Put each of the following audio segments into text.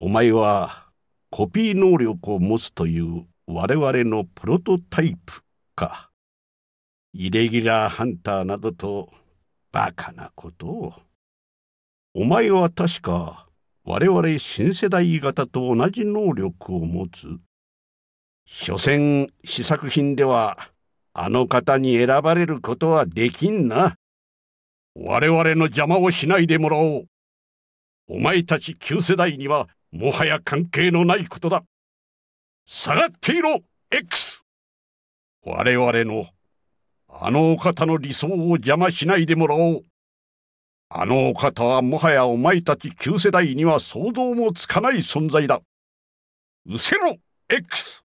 お前はコピー能力を持つという我々のプロトタイプか。イレギュラーハンターなどとバカなことを。お前は確か我々新世代型と同じ能力を持つ。所詮試作品ではあの方に選ばれることはできんな。我々の邪魔をしないでもらおう。お前たち旧世代にはもはや関係のないことだ下がっていろ X 我々のあのお方の理想を邪魔しないでもらおうあのお方はもはやお前たち旧世代には想像もつかない存在だうせろ X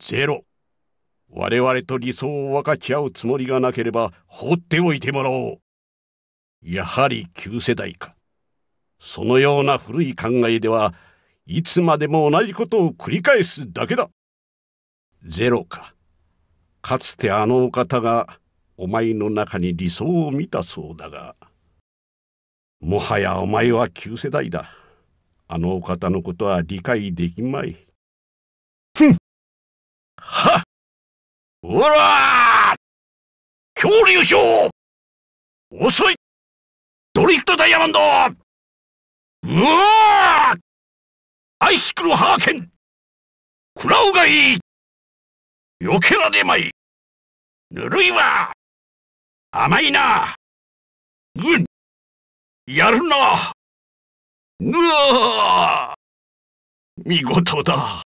ゼロ我々と理想を分かち合うつもりがなければ放っておいてもらおうやはり旧世代かそのような古い考えではいつまでも同じことを繰り返すだけだ。ゼロか。かつてあのお方がお前の中に理想を見たそうだが、もはやお前は旧世代だ。あのお方のことは理解できまい。ふんはっおら恐竜賞遅いドリフトダイヤモンドイシクルハーケン食らうがいい避けられまいぬるいわ甘いなうんやるなうわ見事だ